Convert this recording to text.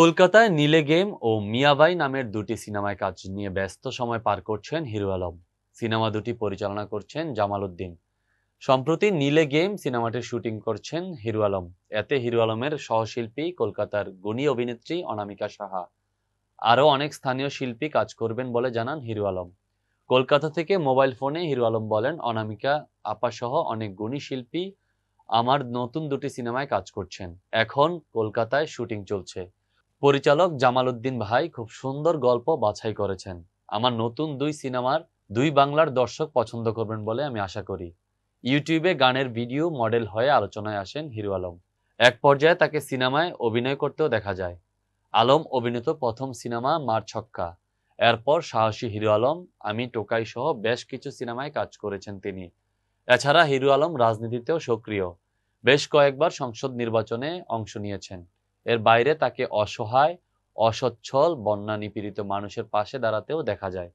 কলকাতায় নীলে গেম ও মিয়াবাই নামের দুটি সিনেমায় কাজ নিয়ে ব্যস্ত সময় পার করছেন হিরু আলম সিনেমা দুটি পরিচালনা করছেন জামাল উদ্দিন সম্প্রতি নীলে গেম সিনেমাটির শুটিং করছেন হিরু আলম এতে হিরু আলমের সহশিল্পী কলকাতার গুণী অভিনেত্রী অনামিকা সাহা আরও অনেক স্থানীয় শিল্পী কাজ করবেন বলে জানান হিরু আলম কলকাতা থেকে মোবাইল ফোনে হিরু আলম বলেন অনামিকা আপাসহ অনেক গুণী শিল্পী আমার নতুন দুটি সিনেমায় কাজ করছেন এখন কলকাতায় শুটিং চলছে পরিচালক জামাল উদ্দিন ভাই খুব সুন্দর গল্প বাছাই করেছেন আমার নতুন দুই সিনেমার দুই বাংলার দর্শক পছন্দ করবেন বলে আমি আশা করি ইউটিউবে গানের ভিডিও মডেল হয়ে আলোচনায় আসেন হিরু আলম এক পর্যায়ে তাকে সিনেমায় অভিনয় করতেও দেখা যায় আলম অভিনীত প্রথম সিনেমা মার ছক্কা এরপর সাহসী হিরু আলম আমি টোকাই সহ বেশ কিছু সিনেমায় কাজ করেছেন তিনি এছাড়া হিরু আলম রাজনীতিতেও সক্রিয় বেশ কয়েকবার সংসদ নির্বাচনে অংশ নিয়েছেন এর বাইরে তাকে অসহায় অসচ্ছল বন্যা নিপীড়িত মানুষের পাশে দাঁড়াতেও দেখা যায়